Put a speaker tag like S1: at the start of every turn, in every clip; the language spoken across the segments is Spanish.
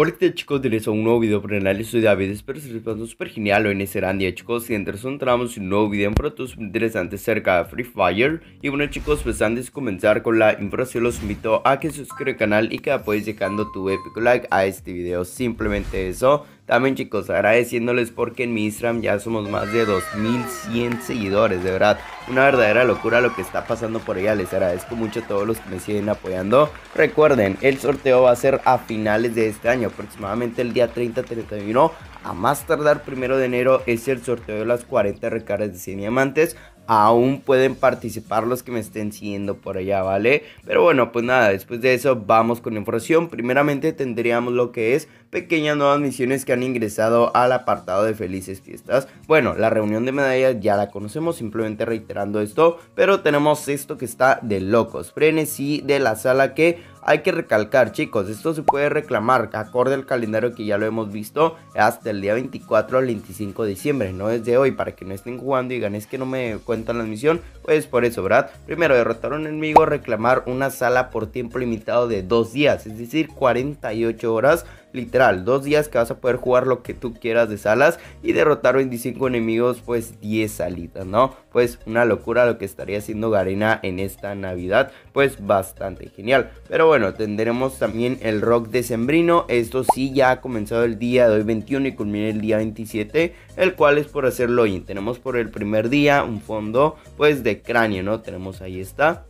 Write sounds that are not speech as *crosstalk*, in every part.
S1: Hola chicos, les a un nuevo video por el canal, soy David, espero que les pase súper genial hoy en ese día chicos y entre entramos en un nuevo video en productos interesantes acerca de Free Fire y bueno chicos pues antes de comenzar con la información los invito a que se suscriban al canal y que apoyes dejando tu épico like a este video, simplemente eso también chicos, agradeciéndoles porque en mi Instagram ya somos más de 2100 seguidores, de verdad. Una verdadera locura lo que está pasando por allá Les agradezco mucho a todos los que me siguen apoyando. Recuerden, el sorteo va a ser a finales de este año, aproximadamente el día 30-31. A más tardar primero de enero es el sorteo de las 40 recargas de 100 diamantes. Aún pueden participar los que me estén siguiendo por allá, ¿vale? Pero bueno, pues nada, después de eso vamos con información. Primeramente tendríamos lo que es pequeñas nuevas misiones que han ingresado al apartado de felices fiestas. Bueno, la reunión de medallas ya la conocemos, simplemente reiterando esto, pero tenemos esto que está de locos, frenesí de la sala que hay que recalcar, chicos, esto se puede reclamar acorde al calendario que ya lo hemos visto hasta el día 24 al 25 de diciembre, no desde hoy, para que no estén jugando y digan es que no me cuentan la misión, pues por eso, ¿verdad? Primero, derrotar a un enemigo, reclamar una sala por tiempo limitado de dos días, es decir, 48 horas literal, dos días que vas a poder jugar lo que tú quieras de salas y derrotar 25 enemigos, pues 10 salidas, ¿no? Pues una locura lo que estaría haciendo Garena en esta Navidad, pues bastante genial. Pero bueno, tendremos también el rock decembrino, esto sí ya ha comenzado el día de hoy 21 y culmina el día 27, el cual es por hacerlo hoy, tenemos por el primer día un fondo pues de cráneo, ¿no? Tenemos ahí está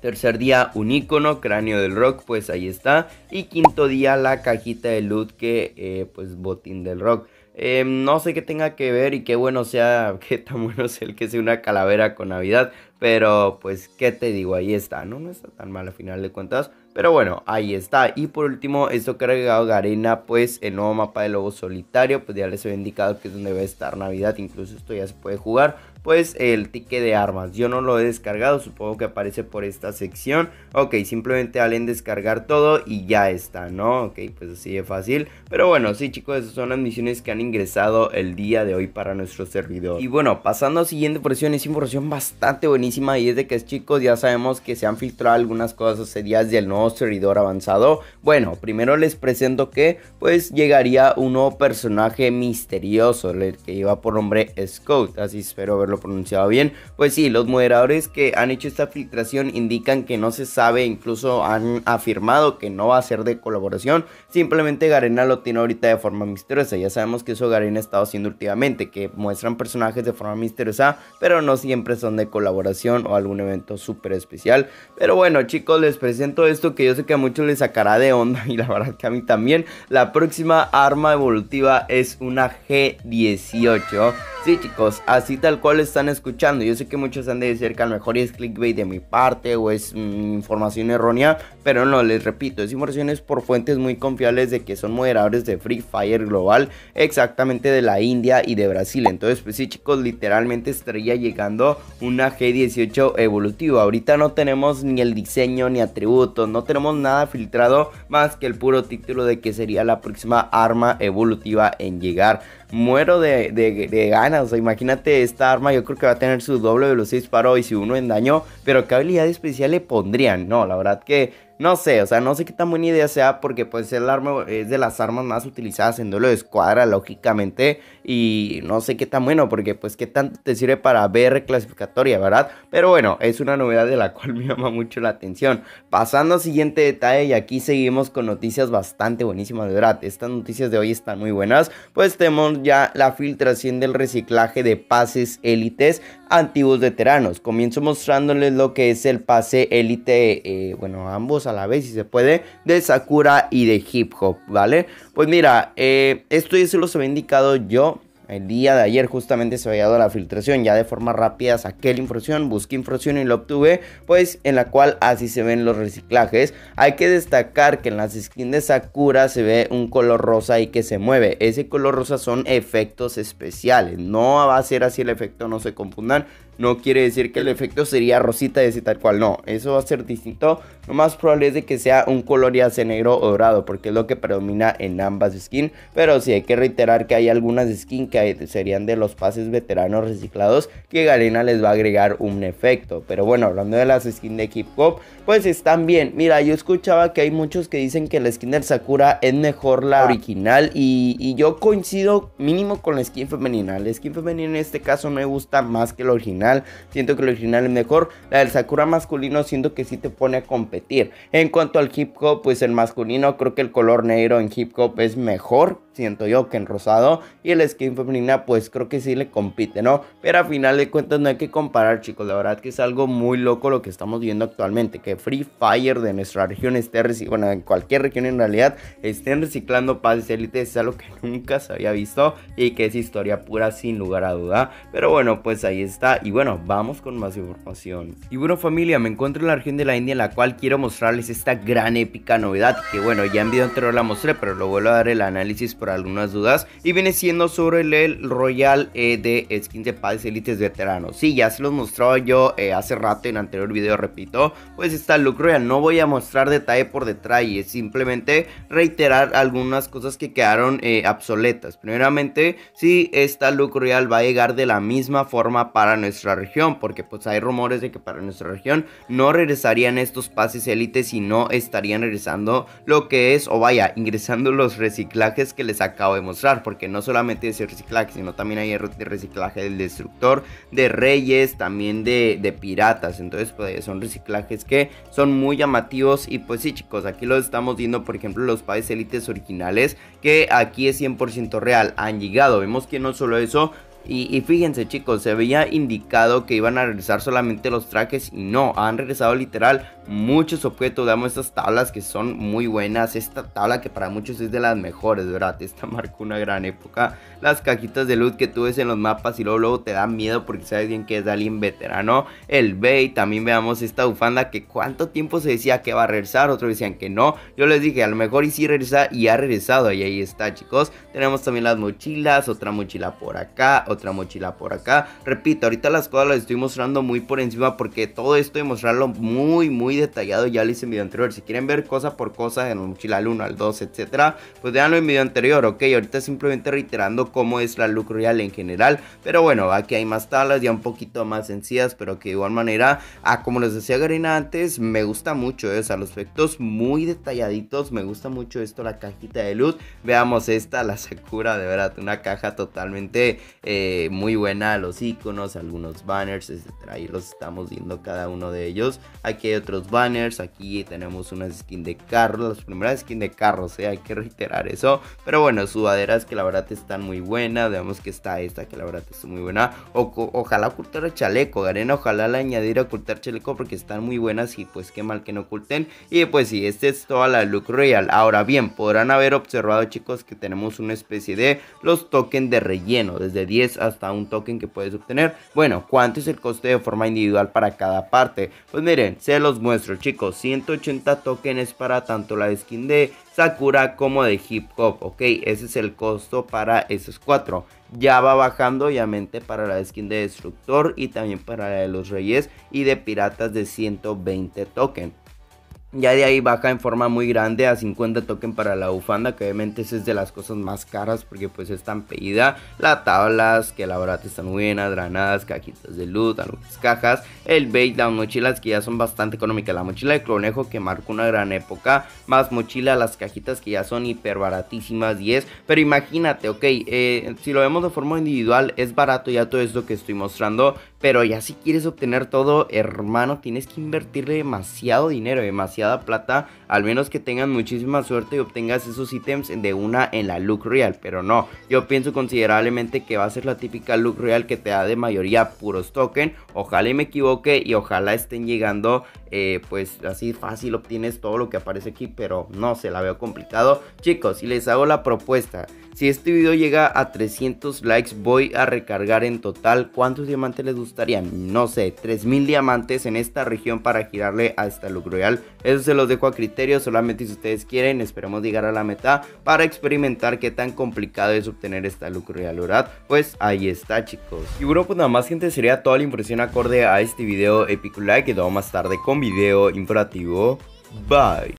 S1: Tercer día, un icono, cráneo del rock, pues ahí está. Y quinto día, la cajita de loot que, eh, pues, botín del rock. Eh, no sé qué tenga que ver y qué bueno sea, *laughs* qué tan bueno sea el que sea una calavera con Navidad. Pero, pues, ¿qué te digo? Ahí está, ¿no? No está tan mal a final de cuentas. Pero bueno, ahí está. Y por último, esto que ha agregado Garena, pues el nuevo mapa de Lobo Solitario, pues ya les he indicado que es donde va a estar Navidad. Incluso esto ya se puede jugar pues el ticket de armas. Yo no lo he descargado, supongo que aparece por esta sección. Ok, simplemente al descargar todo y ya está, ¿no? Ok, pues así de fácil. Pero bueno, sí chicos, esas son las misiones que han ingresado el día de hoy para nuestro servidor. Y bueno, pasando a la siguiente porción, es información bastante buenísima y es de que chicos ya sabemos que se han filtrado algunas cosas hace días del nuevo servidor avanzado. Bueno, primero les presento que pues llegaría un nuevo personaje misterioso, el que iba por nombre Scout, así espero verlo pronunciado bien. Pues sí, los moderadores que han hecho esta filtración indican que no se sabe, incluso han afirmado que no va a ser de colaboración. Simplemente Garena lo tiene ahorita de forma misteriosa. Ya sabemos que eso Garena ha estado haciendo últimamente, que muestran personajes de forma misteriosa, pero no siempre son de colaboración o algún evento súper especial. Pero bueno, chicos, les presento esto que yo sé que a muchos les sacará de onda *laughs* y la verdad que a mí también. La próxima arma evolutiva es una G18. Chicos, así tal cual están escuchando. Yo sé que muchos han de decir que a lo mejor es clickbait de mi parte o es información errónea, pero no, les repito, es información por fuentes muy confiables de que son moderadores de Free Fire Global, exactamente de la India y de Brasil. Entonces, pues sí, chicos, literalmente estaría llegando una G18 evolutiva. Ahorita no tenemos ni el diseño ni atributos, no tenemos nada filtrado más que el puro título de que sería la próxima arma evolutiva en llegar muero de, ganas. O sea, imagínate esta arma, yo creo que va a tener su doble velocidad de disparo y si uno en daño pero qué habilidad especial le pondrían. No, la verdad que no sé, o sea, no sé qué tan buena idea sea porque pues el arma eh, es de las armas más utilizadas en duelo de escuadra, lógicamente, y no sé qué tan bueno porque pues qué tanto te sirve para ver clasificatoria, ¿verdad? Pero bueno, es una novedad de la *laughs* cual me llama mucho la atención. Pasando al siguiente detalle, y aquí seguimos con noticias bastante buenísimas, de verdad, estas noticias de hoy están muy buenas, pues tenemos ya la filtración del reciclaje de pases élites antiguos veteranos. Comienzo mostrándoles lo que es el pase élite, eh, bueno, ambos a la vez si se puede, de Sakura y de Hip Hop, ¿vale? Pues mira, eh, esto ya se los había indicado yo el día de ayer justamente se había dado la filtración, ya de forma rápida saqué la infusión, busqué infusión y lo obtuve, pues en la cual así se ven los reciclajes. Hay que destacar que en las skins de Sakura se ve un color rosa y que se mueve. Ese color rosa son efectos especiales, no va a ser así el efecto, no se confundan. No quiere decir que el efecto sería rosita y así tal cual, no. Eso va a ser distinto. Lo más probable es de que sea un color ya sea negro o dorado, porque es lo que predomina en ambas skins. Pero sí hay que reiterar que hay algunas skins que serían de los pases veteranos reciclados que Galena les va a agregar un efecto. Pero bueno, hablando de las skins de Hip Hop, pues están bien. Mira, yo escuchaba que hay muchos que dicen que la skin del Sakura es mejor la ah. original y, y yo coincido mínimo con la skin femenina. La skin femenina en este caso me gusta más que la original siento que el original es mejor. La del Sakura masculino siento que sí te pone a competir. En cuanto al hip hop, pues el masculino creo que el color negro en hip hop es mejor siento yo que en rosado y el skin femenina pues creo que sí le compite, ¿no? Pero a final de cuentas no hay que comparar chicos, la verdad que es algo muy loco lo que estamos viendo actualmente, que Free Fire de nuestra región esté reciclando, bueno, en cualquier región en realidad estén reciclando pases élite, es algo que *laughs* nunca se había visto y que es historia pura sin lugar a duda, pero bueno pues ahí está y bueno vamos con más información. Y bueno familia, me encuentro en la región de la India en la cual quiero mostrarles esta gran épica novedad que bueno ya en video anterior la mostré pero lo vuelvo a dar el análisis algunas dudas. Y viene siendo sobre el, Royal eh, de skin de Paz Elites Veteranos. Sí, ya se los mostraba yo eh, hace rato en anterior video, repito. Pues esta Look Royal. No voy a mostrar detalle por detalle. Simplemente reiterar algunas cosas que quedaron eh, obsoletas. Primeramente, si esta Look Royal va a llegar de la misma forma para nuestra región. Porque pues hay rumores de que para nuestra región no regresarían estos pases élites y no estarían regresando lo que es, o vaya, ingresando los reciclajes que les acabo de mostrar, porque no solamente es el reciclaje, sino también hay reciclaje del destructor, de reyes, también de, piratas. Entonces, pues son reciclajes que son muy llamativos. Y pues sí, chicos, aquí lo estamos viendo, por ejemplo, los países élites originales, que aquí es 100% real, han llegado. Vemos que no solo eso, y, y, fíjense chicos, se había indicado que iban a regresar solamente los trajes y no, han regresado literal muchos objetos, veamos estas tablas que son muy buenas, esta tabla que para muchos es de las mejores, ¿verdad? *laughs* Esta marcó una gran época, las cajitas de luz que tú ves en los mapas y luego, luego te da miedo porque sabes bien que es alguien veterano, el Bay. también veamos esta bufanda que cuánto tiempo se decía que va a regresar, otros decían que no, yo les dije, a lo mejor y si regresa y ha regresado y ahí está chicos, tenemos también las mochilas, otra mochila por acá, otra mochila por acá, repito, ahorita las cosas las estoy mostrando muy por encima porque todo esto de mostrarlo muy, muy detallado, ya lo hice en video anterior. Si quieren ver cosa por cosa en un mochila al 1, al 2, etcétera, pues veanlo en video anterior, ok. Ahorita simplemente reiterando cómo es la look real en general, pero bueno, aquí hay más tablas, ya un poquito más sencillas, pero que de igual manera, a ah, como les decía Garina antes, me gusta mucho, eso eh, los efectos muy detalladitos, me gusta mucho esto, la cajita de luz. Veamos esta, la Sakura, de verdad, una caja totalmente eh, muy buena, los iconos, algunos banners, etcétera, ahí los estamos viendo cada uno de ellos. Aquí hay otros banners. Aquí tenemos una skin de carros, las primeras skin de carros, sea eh, hay que reiterar eso. Pero bueno, sudaderas que la verdad están muy buenas. Veamos que está esta que la verdad está muy buena. O, ojalá ocultar chaleco, Garena. Ojalá la añadir ocultar chaleco porque están muy buenas y pues qué mal que no oculten. Y pues sí, esta es toda la look real. Ahora bien, podrán haber observado chicos que tenemos una especie de los tokens de relleno. Desde 10 hasta un token que puedes obtener. Bueno, ¿cuánto es el coste de forma individual para cada parte? Pues miren, se los muestro nuestro chicos 180 tokens para tanto la skin de Sakura como de Hip Hop, ok, ese es el costo para esos cuatro. Ya va bajando obviamente para la skin de Destructor y también para la de los Reyes y de Piratas de 120 tokens. Ya de ahí baja en forma muy grande a 50 token para la bufanda, que obviamente esa es de las cosas más caras porque pues es tan pedida. Las tablas, que la verdad están buenas, granadas, cajitas de luz, algunas cajas, el bait, down, mochilas que ya son bastante económicas. La mochila de clonejo que marcó una gran época, más mochila, las cajitas que ya son hiper baratísimas, 10. Pero imagínate, ok, eh, si lo vemos de forma individual, es barato ya todo esto que estoy mostrando, pero ya si quieres obtener todo, hermano, tienes que invertirle demasiado dinero, demasiado plata, al menos que tengan muchísima suerte y obtengas esos ítems de una en la look real, pero no, yo pienso considerablemente que va a ser la típica look real que te da de mayoría puros token, ojalá y me equivoque y ojalá estén llegando eh, pues así fácil obtienes todo lo que aparece aquí, pero no se la veo complicado. Chicos, y les hago la propuesta, si este video llega a 300 likes voy a recargar en total cuántos diamantes les gustaría? no sé, 3000 diamantes en esta región para girarle esta look Royal. Eso se los dejo a criterio, solamente si ustedes quieren, esperemos llegar a la meta para experimentar qué tan complicado es obtener esta look Royal, ¿verdad? Pues ahí está chicos. Y bueno pues nada más gente sería toda la impresión acorde a este video epic like, quedó más tarde con video imperativo. Bye.